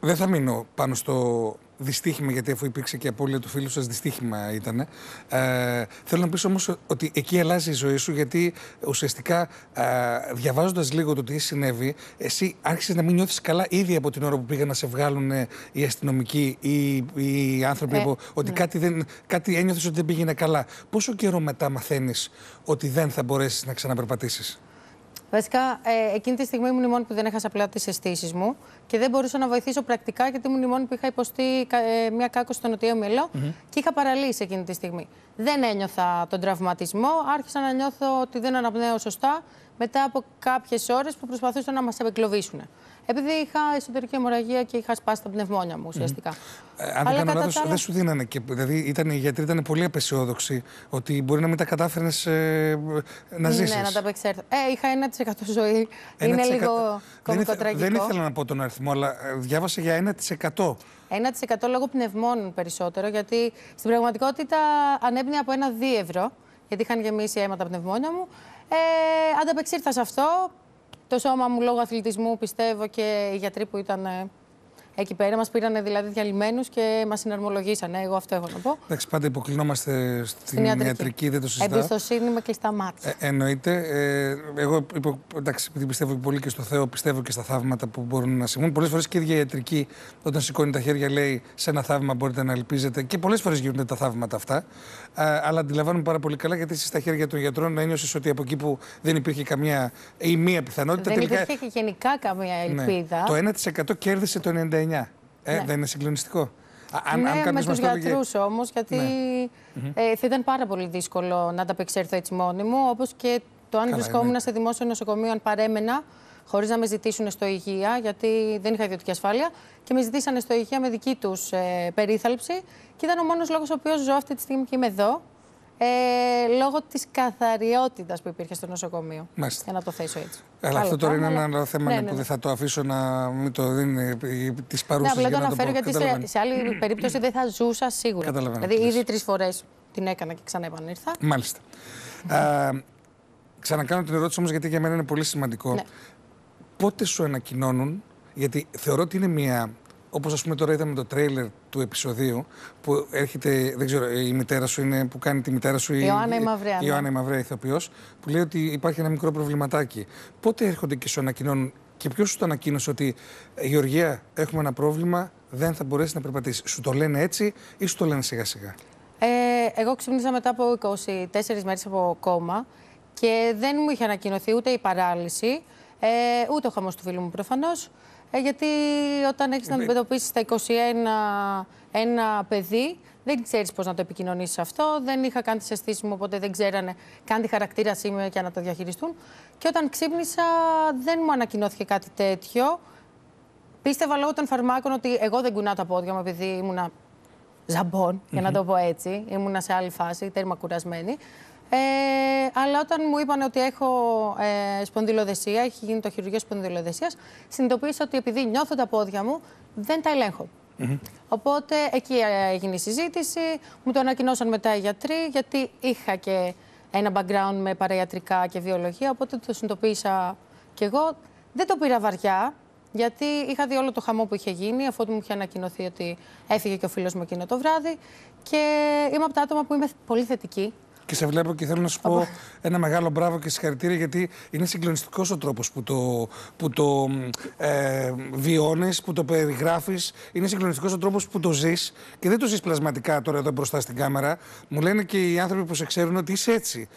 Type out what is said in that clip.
Δεν θα μείνω πάνω στο δυστύχημα, γιατί αφού υπήρξε και η απώλεια του φίλου σας, δυστύχημα ήταν. Ε, θέλω να πεις όμως ότι εκεί αλλάζει η ζωή σου, γιατί ουσιαστικά ε, διαβάζοντας λίγο το τι συνέβη, εσύ άρχισες να μην νιώθεις καλά ήδη από την ώρα που πήγαν να σε βγάλουν οι αστυνομικοί ή οι άνθρωποι. Ε, ότι ναι. κάτι, κάτι ένιωθες ότι δεν πήγαινε καλά. Πόσο καιρό μετά μαθαίνεις ότι δεν θα μπορέσεις να ξαναπερπατήσεις. Βασικά, ε, εκείνη τη στιγμή ήμουν η μόνη που δεν έχασα απλά τις αισθήσεις μου και δεν μπορούσα να βοηθήσω πρακτικά γιατί ήμουν η μόνη που είχα υποστεί ε, μια κάκο στο νοτιό μυαλό και είχα παραλύσει εκείνη τη στιγμή. Δεν ένιωθα τον τραυματισμό, άρχισα να νιώθω ότι δεν αναπνέω σωστά μετά από κάποιες ώρες που προσπαθούσαν να μας επεκλωβίσουν. Επειδή είχα εσωτερική αιμορραγία και είχα σπάσει τα πνευμόνια μου ουσιαστικά. Mm. αν δεν κάνω λάθο, δεν σου δίνανε. Και, δηλαδή ήταν, οι γιατροί ήταν πολύ απεσιόδοξοι ότι μπορεί να μην τα κατάφερνες ε, να ζήσει. Ναι, να τα απεξέλθω. Ε, είχα 1% ζωή. Είναι λίγο κομικό τραγικό. Δεν ήθελα να πω τον αριθμό, αλλά ε, διάβασα για 1%. 1% λόγω πνευμόνων περισσότερο, γιατί στην πραγματικότητα ανέβαινε από ένα δίευρο, γιατί είχαν γεμίσει αίματα πνευμόνια μου. Ε, ανταπεξήρθα σε αυτό, το σώμα μου λόγω αθλητισμού πιστεύω και οι γιατροί που ήταν ε, Εκεί πέρα μας πήραν δηλαδή διαλυμένους και μας συναρμολογήσαν. Εγώ αυτό έχω να πω. Εντάξει, πάντα υποκλεινόμαστε στην, στην ιατρική. δεν το συζητάω. Εμπιστοσύνη με κλειστά μάτια. Ε, εννοείται. Ε, εγώ υπο, εντάξει, πιστεύω πολύ και στο Θεό, πιστεύω και στα θαύματα που μπορούν να συμβούν. Πολλές φορές και η ίδια η ιατρική, όταν σηκώνει τα χέρια, λέει σε ένα θαύμα μπορείτε να ελπίζετε. Και πολλές φορές γίνονται τα θαύματα αυτά. αλλά αντιλαμβάνομαι πάρα πολύ καλά γιατί είσαι στα χέρια των γιατρών να ένιωσες ότι από εκεί που δεν υπήρχε καμία ή μία πιθανότητα. Δεν τελικά... υπήρχε και γενικά καμία ναι. ελπίδα. Ναι. Το 1% κέρδισε το 99%. Ε, ναι. Δεν είναι συγκλονιστικό. Αν, ναι, αν με του γιατρούς όμως, γιατί ναι. ε, θα ήταν πάρα πολύ δύσκολο να ανταπεξέλθω έτσι μόνη μου. Όπως και το αν ναι. βρισκόμουν ναι. σε δημόσιο νοσοκομείο, αν παρέμενα, χωρίς να με ζητήσουν στο υγεία, γιατί δεν είχα ιδιωτική ασφάλεια. Και με ζητήσανε στο υγεία με δική τους ε, περίθαλψη. Και ήταν ο μόνος λόγος ο οποίος ζω αυτή τη στιγμή και είμαι εδώ ε, λόγω της καθαριότητας που υπήρχε στο νοσοκομείο. Μάλιστα. Για να το θέσω έτσι. Αλλά αυτό τώρα είναι ένα θέμα ναι, ναι, που ναι. δεν θα το αφήσω να μην το δίνει τη παρούσα. Ναι, απλά το αναφέρω γιατί σε, άλλη περίπτωση δεν θα ζούσα σίγουρα. Καταλαβαίνω. Δηλαδή, ήδη τρεις φορές την έκανα και ξανά επανήλθα. Μάλιστα. Α, ξανακάνω την ερώτηση όμως γιατί για μένα είναι πολύ σημαντικό. Πότε σου ανακοινώνουν, γιατί θεωρώ ότι είναι μια Όπως ας πούμε τώρα είδαμε το τρέιλερ του επεισοδίου που έρχεται, δεν ξέρω, η μητέρα σου είναι που κάνει τη μητέρα σου. Η Ιωάννα η, ναι. η Μαυρέα. Η ηθοποιός, που λέει ότι υπάρχει ένα μικρό προβληματάκι. Πότε έρχονται και σου ανακοινώνουν και ποιος σου το ανακοίνωσε ότι «Ε, Γεωργία, έχουμε ένα πρόβλημα, δεν θα μπορέσεις να περπατήσεις. Σου το λένε έτσι ή σου το λένε σιγά σιγά. Ε, εγώ ξύπνησα μετά από 24 μέρες από κόμμα και δεν μου είχε ανακοινωθεί ούτε η παράλυση. Ε, ούτε ο χαμός του φίλου μου προφανώς. Ε, γιατί όταν έχεις να αντιμετωπίσει στα 21 ένα παιδί, δεν ξέρεις πώς να το επικοινωνήσεις αυτό. Δεν είχα καν τις αισθήσεις μου, οπότε δεν ξέρανε καν τη χαρακτήρα σήμερα και να το διαχειριστούν. Και όταν ξύπνησα, δεν μου ανακοινώθηκε κάτι τέτοιο. Πίστευα λόγω των φαρμάκων ότι εγώ δεν κουνά τα πόδια μου, επειδή ήμουνα ζαμπόν, για να το πω έτσι. Ήμουνα σε άλλη φάση, τέρμα κουρασμένη. Ε, αλλά όταν μου είπαν ότι έχω ε, σπονδυλοδεσία, έχει γίνει το χειρουργείο σπονδυλοδεσίας, συνειδητοποίησα ότι επειδή νιώθω τα πόδια μου, δεν τα ελεγχω Οπότε εκεί έγινε η συζήτηση, μου το ανακοινώσαν μετά οι γιατροί, γιατί είχα και ένα background με παραιατρικά και βιολογία, οπότε το συνειδητοποίησα κι εγώ. Δεν το πήρα βαριά, γιατί είχα δει όλο το χαμό που είχε γίνει, αφού μου είχε ανακοινωθεί ότι έφυγε και ο φίλος μου εκείνο το βράδυ. Και είμαι από τα άτομα που είμαι πολύ θετική και σε βλέπω και θέλω να σου πω ένα μεγάλο μπράβο και συγχαρητήρια γιατί είναι συγκλονιστικός ο τρόπος που το, που το ε, βιώνεις, που το περιγράφεις. Είναι συγκλονιστικός ο τρόπος που το ζεις και δεν το ζεις πλασματικά τώρα εδώ μπροστά στην κάμερα. Μου λένε και οι άνθρωποι που σε ξέρουν ότι είσαι έτσι.